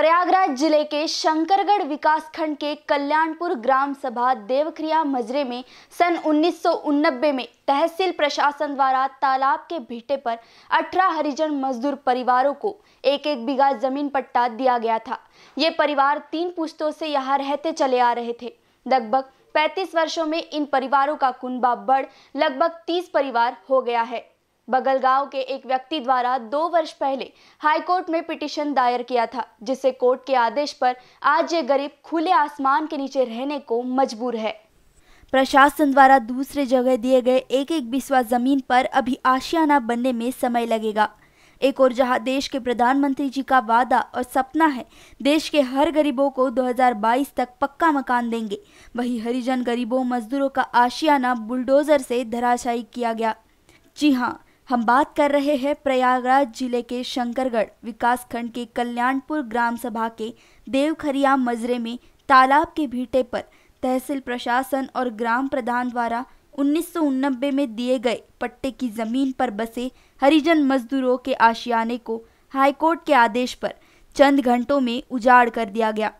प्रयागराज जिले के शंकरगढ़ विकासखंड के कल्याणपुर ग्राम सभा देवक्रिया मजरे में सन उन्नीस में तहसील प्रशासन द्वारा तालाब के भीटे पर 18 हरिजन मजदूर परिवारों को एक एक बीघा जमीन पट्टा दिया गया था ये परिवार तीन पुश्तों से यहाँ रहते चले आ रहे थे लगभग 35 वर्षों में इन परिवारों का कुनबा बढ़ लगभग 30 परिवार हो गया है बगलगांव के एक व्यक्ति द्वारा दो वर्ष पहले हाईकोर्ट में पिटिशन दायर किया था जिससे कोर्ट के आदेश पर आज ये गरीब खुले आसमान के नीचे रहने को मजबूर है प्रशासन द्वारा दूसरे जगह दिए गए एक एक बिस्वा जमीन पर अभी आशियाना बनने में समय लगेगा एक और जहां देश के प्रधानमंत्री जी का वादा और सपना है देश के हर गरीबों को 2022 तक पक्का मकान देंगे वही हरिजन गरीबों मजदूरों का आशियाना बुलडोजर से धराशायी किया गया जी हाँ हम बात कर रहे हैं प्रयागराज जिले के शंकरगढ़ विकासखंड के कल्याणपुर ग्राम सभा के देवखरिया मजरे में तालाब के भीटे पर तहसील प्रशासन और ग्राम प्रधान द्वारा उन्नीस में दिए गए पट्टे की जमीन पर बसे हरिजन मजदूरों के आशियाने को हाईकोर्ट के आदेश पर चंद घंटों में उजाड़ कर दिया गया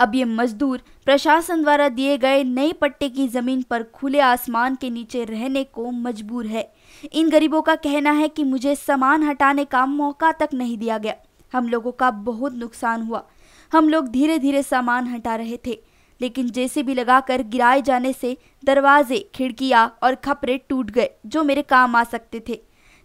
अब ये मजदूर प्रशासन द्वारा दिए गए नए पट्टे की जमीन पर खुले आसमान के नीचे रहने को मजबूर है इन गरीबों का कहना है कि मुझे सामान हटाने का मौका तक नहीं दिया गया हम लोगों का बहुत नुकसान हुआ हम लोग धीरे धीरे सामान हटा रहे थे लेकिन जैसे भी लगाकर गिराए जाने से दरवाजे खिड़कियाँ और खपरे टूट गए जो मेरे काम आ सकते थे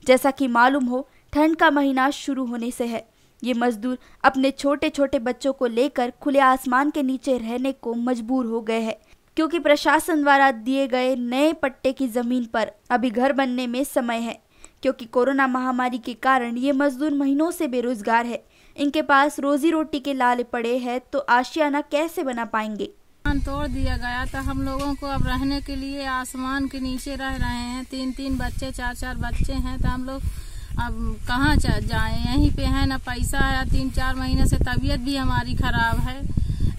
जैसा कि मालूम हो ठंड का महीना शुरू होने से है ये मजदूर अपने छोटे छोटे बच्चों को लेकर खुले आसमान के नीचे रहने को मजबूर हो गए हैं क्योंकि प्रशासन द्वारा दिए गए नए पट्टे की ज़मीन पर अभी घर बनने में समय है क्योंकि कोरोना महामारी के कारण ये मजदूर महीनों से बेरोजगार है इनके पास रोजी रोटी के लाले पड़े हैं तो आशियाना कैसे बना पाएंगे तोड़ दिया गया था हम लोगों को अब रहने के लिए आसमान के नीचे रह रहे हैं तीन तीन बच्चे चार चार बच्चे हैं तो हम लोग अब कहाँ जाए यहीं पे है ना पैसा है तीन चार महीने से तबीयत भी हमारी खराब है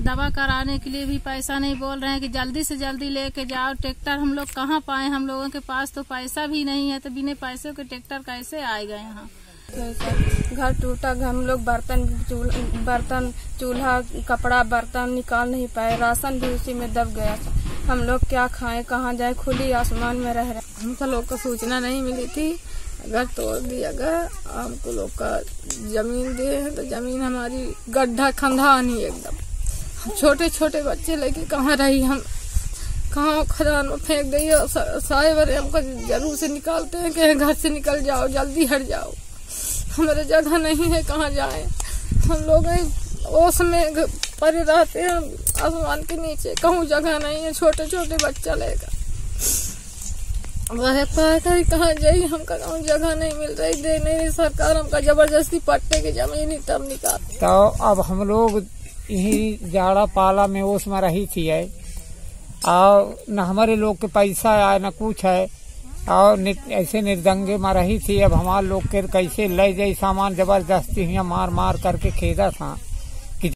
दवा कराने के लिए भी पैसा नहीं बोल रहे हैं कि जल्दी से जल्दी लेके जाओ ट्रैक्टर हम लोग कहाँ पाए हम लोगों के पास तो पैसा भी नहीं है तो बिना पैसे के ट्रैक्टर कैसे आएगा यहाँ घर टूटा हम लोग बर्तन चूल, बर्तन चूल्हा कपड़ा बर्तन निकाल नहीं पाए राशन भी उसी में दब गया हम लोग क्या खाएं कहाँ जाए खुली आसमान में रह रहे हम तो लोग को सूचना नहीं मिली थी अगर तोड़ दिया गया हमको लोग का जमीन दिए हैं तो जमीन हमारी गड्ढा खंधा नहीं एकदम हम छोटे छोटे बच्चे लेके कहाँ रही हम कहाँ खदान में फेंक गई और साए वाले हमको जरूर से निकालते हैं कि घर से निकल जाओ जल्दी हट जाओ हमारे जगह नहीं है कहाँ जाए हम लोग ओस में परे रहते हैं आसमान के नीचे कहूँ जगह नहीं है छोटे छोटे बच्चा लेगा रहता है कहाँ जाइए हमका कहा तो जगह नहीं मिल रही दे नहीं सरकार हमका जबरदस्ती पट्टे के जमीन ही तब निकाल तो अब हम लोग यही जाड़ा पाला में ओस में रही थी है और न हमारे लोग के पैसा है न कुछ है और ऐसे निर्दंगे में रही थी अब हमारे लोग के कैसे ले जाये सामान जबरदस्ती यहाँ मार मार करके खेदा था